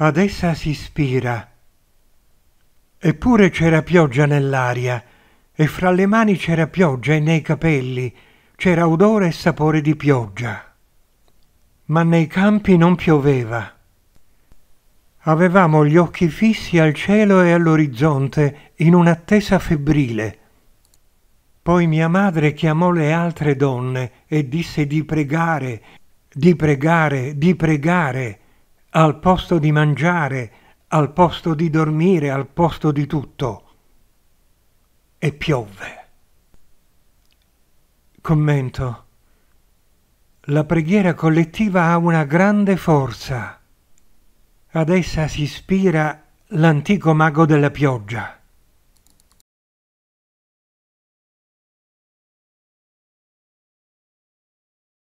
ad essa si ispira. Eppure c'era pioggia nell'aria, e fra le mani c'era pioggia e nei capelli c'era odore e sapore di pioggia. Ma nei campi non pioveva. Avevamo gli occhi fissi al cielo e all'orizzonte in un'attesa febbrile. Poi mia madre chiamò le altre donne e disse di pregare, di pregare, di pregare al posto di mangiare, al posto di dormire, al posto di tutto. E piove. Commento. La preghiera collettiva ha una grande forza. Ad essa si ispira l'antico mago della pioggia.